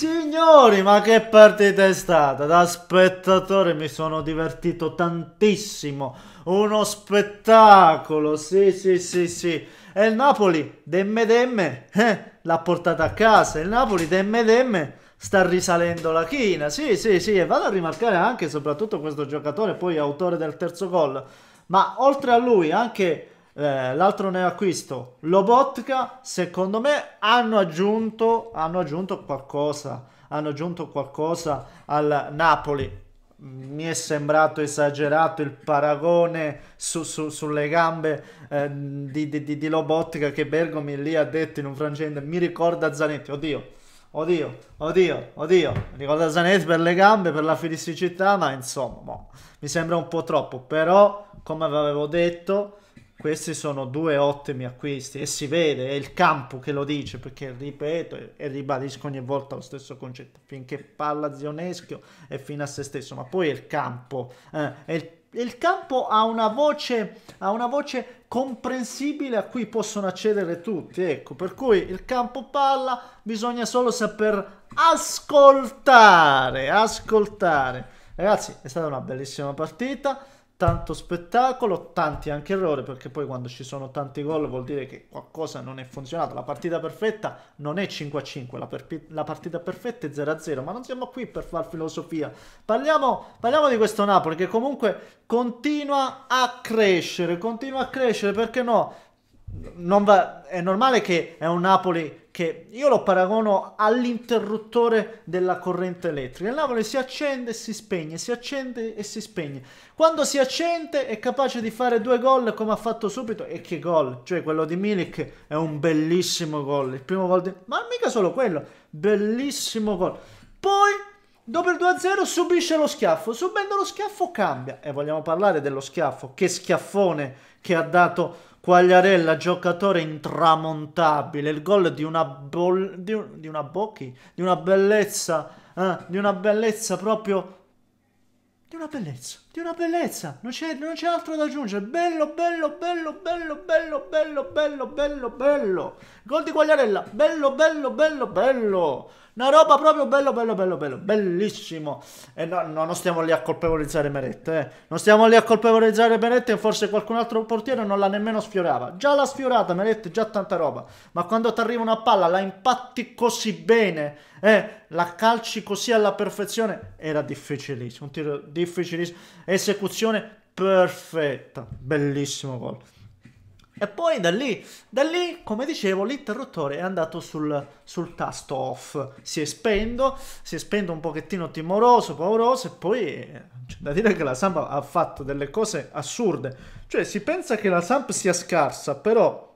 Signori, ma che partita è stata? Da spettatore mi sono divertito tantissimo. Uno spettacolo, sì, sì, sì, sì. E il Napoli, demme demme, eh, l'ha portata a casa. Il Napoli, demme demme, sta risalendo la china. Sì, sì, sì. E vado a rimarcare anche, soprattutto questo giocatore, poi autore del terzo gol. Ma oltre a lui, anche eh, l'altro neoacquisto, Lobotka, secondo me hanno aggiunto, hanno aggiunto qualcosa, hanno aggiunto qualcosa al Napoli. Mi è sembrato esagerato il paragone su, su, sulle gambe eh, di, di, di, Lobotka che Bergomi lì ha detto in un frangente. Mi ricorda Zanetti, oddio, oddio, oddio, oddio. Mi ricorda Zanetti per le gambe, per la felicità, ma insomma, mo, mi sembra un po' troppo. Però, come avevo detto, questi sono due ottimi acquisti e si vede, è il campo che lo dice perché ripeto e ribadisco ogni volta lo stesso concetto, finché parla Zioneschio è fino a se stesso, ma poi è il campo, eh, è il il campo ha una, voce, ha una voce, comprensibile a cui possono accedere tutti. Ecco, per cui il campo parla, bisogna solo saper ascoltare, ascoltare. Ragazzi, è stata una bellissima partita tanto spettacolo, tanti anche errori, perché poi quando ci sono tanti gol vuol dire che qualcosa non è funzionato. La partita perfetta non è 5 a 5, la, per la partita perfetta è 0 a 0, ma non siamo qui per far filosofia. Parliamo, parliamo, di questo Napoli che comunque continua a crescere, continua a crescere, perché no? non va, è normale che è un Napoli che io lo paragono all'interruttore della corrente elettrica. Il Napoli si accende e si spegne, si accende e si spegne. Quando si accende è capace di fare due gol come ha fatto subito. E che gol! Cioè quello di Milik è un bellissimo gol. Il primo gol di... Ma mica solo quello, bellissimo gol. Poi Dopo il 2-0 subisce lo schiaffo, subendo lo schiaffo cambia. E vogliamo parlare dello schiaffo, che schiaffone che ha dato Quagliarella, giocatore intramontabile. Il gol di una, bol- di, un- di una Bocchi, di una bellezza, eh, di una bellezza proprio... di una bellezza di una bellezza, non c'è, non c'è altro da aggiungere. Bello, bello, bello, bello, bello, bello, bello, bello, bello. Gol di Quagliarella, bello, bello, bello, bello. Una roba proprio bello, bello, bello, bello, bellissimo. E eh, no, no non stiamo lì a colpevolizzare Merette, eh. Non stiamo lì a colpevolizzare Merette, forse qualcun altro portiere non la nemmeno sfiorava. Già l'ha sfiorata Merette, già tanta roba. Ma quando ti arriva una palla, la impatti così bene, eh, la calci così alla perfezione, era difficilissimo, un tiro difficilissimo esecuzione perfetta, bellissimo gol. E poi da lì, da lì, come dicevo, l'interruttore è andato sul, sul tasto off, si è spento, si è spento un pochettino timoroso, pauroso e poi eh, c'è da dire che la Samp ha fatto delle cose assurde. Cioè si pensa che la Samp sia scarsa, però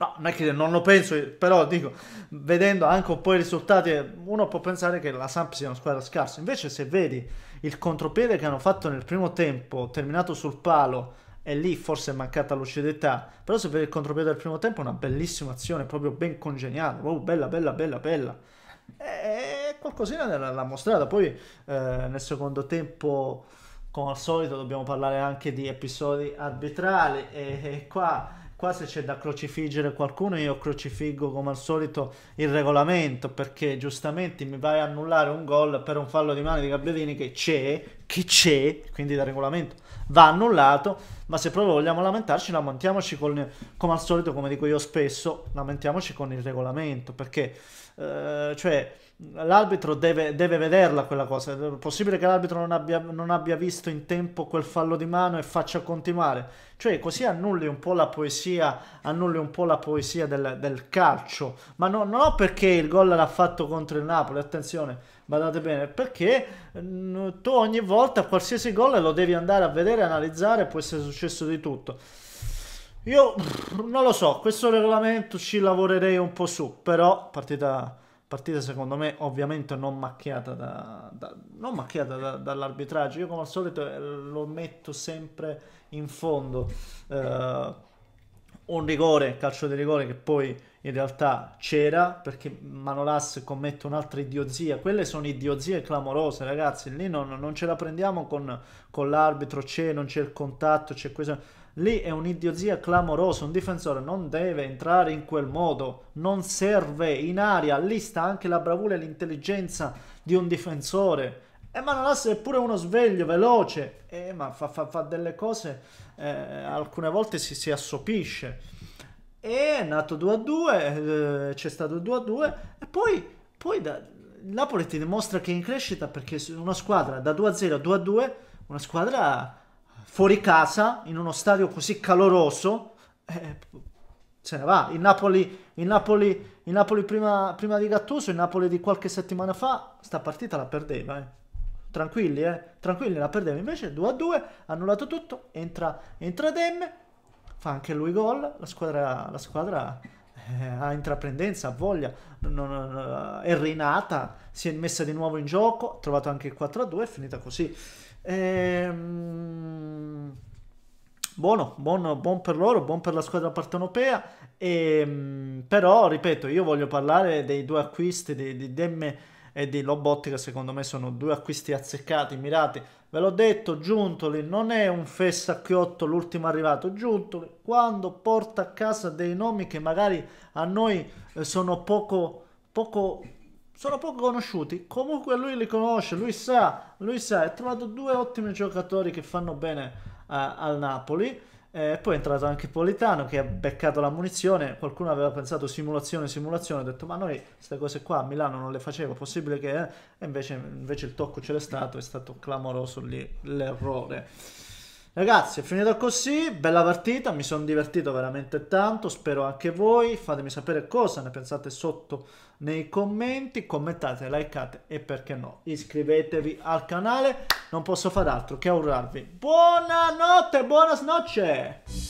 No, non è che non lo penso, però dico, vedendo anche un po' i risultati, uno può pensare che la Samp sia una squadra scarsa. Invece, se vedi il contropiede che hanno fatto nel primo tempo, terminato sul palo, e lì forse è mancata lucidità. Però, se vedi il contropiede del primo tempo, è una bellissima azione, proprio ben congeniale. Wow, bella, bella, bella, bella. E eh, qualcosina l'ha mostrata. Poi, eh, nel secondo tempo, come al solito, dobbiamo parlare anche di episodi arbitrali. e, e qua Qua se c'è da crocifiggere qualcuno io crocifiggo come al solito il regolamento perché giustamente mi vai a annullare un gol per un fallo di mano di Gabrielini che c'è, che c'è, quindi da regolamento va annullato, ma se proprio vogliamo lamentarci, lamentiamoci con, come al solito, come dico io spesso, lamentiamoci con il regolamento, perché eh, cioè, l'arbitro deve, deve, vederla quella cosa, è possibile che l'arbitro non abbia, non abbia visto in tempo quel fallo di mano e faccia continuare, cioè così annulli un po' la poesia, annulli un po' la poesia del, del calcio, ma no, no perché il gol l'ha fatto contro il Napoli, attenzione, badate bene, perché mm, tu ogni volta qualsiasi gol lo devi andare a vedere, analizzare, può essere successo di tutto. Io non lo so, questo regolamento ci lavorerei un po' su, però partita, partita secondo me ovviamente non macchiata, da, da, non macchiata da, dall'arbitraggio, io come al solito eh, lo metto sempre in fondo. Eh, un rigore, calcio di rigore che poi in realtà c'era perché Manolas commette un'altra idiozia. Quelle sono idiozie clamorose, ragazzi. Lì non, non ce la prendiamo con, con l'arbitro, c'è, non c'è il contatto, c'è questo. Lì è un'idiozia clamorosa, un difensore non deve entrare in quel modo, non serve in aria, lì sta anche la bravura e l'intelligenza di un difensore eh, ma Nalasse è pure uno sveglio, veloce, eh, ma fa, fa, fa, delle cose, eh, alcune volte si, si, assopisce. E è nato 2 a 2, eh, c'è stato 2 a 2, e poi, poi da, Napoli ti dimostra che è in crescita perché una squadra da 2 a 0 a 2 a 2, una squadra fuori casa, in uno stadio così caloroso, eh, se ne va. Il Napoli, il Napoli, il Napoli prima, prima, di Gattuso, il Napoli di qualche settimana fa, sta partita la perdeva. Eh tranquilli, eh, tranquilli, la perdiamo. Invece 2 a 2, annullato tutto, entra, entra Demme, fa anche lui gol, la squadra, la squadra eh, ha intraprendenza, ha voglia, non, non, eh, è rinata, si è messa di nuovo in gioco, ha trovato anche il 4 a 2, è finita così. Ehm... Buono, buon, buon, per loro, buon per la squadra partenopea. E, ehm, però, ripeto, io voglio parlare dei due acquisti di, di Demme e di Lobotti secondo me sono due acquisti azzeccati, mirati. Ve l'ho detto, Giuntoli non è un fessacchiotto l'ultimo arrivato. Giuntoli quando porta a casa dei nomi che magari a noi eh, sono poco, poco, sono poco conosciuti, comunque lui li conosce, lui sa, lui sa. Ha trovato due ottimi giocatori che fanno bene eh, al Napoli eh, poi è entrato anche Politano che ha beccato la munizione. Qualcuno aveva pensato simulazione, simulazione. Ha detto: Ma noi queste cose qua a Milano non le facevo. Possibile che. Eh? E invece, invece, il tocco ce l'è stato. È stato clamoroso lì l'errore. Ragazzi, è finita così, bella partita, mi sono divertito veramente tanto, spero anche voi, fatemi sapere cosa ne pensate sotto nei commenti, commentate, likeate e perché no, iscrivetevi al canale, non posso fare altro che augurarvi buonanotte, buonas noches!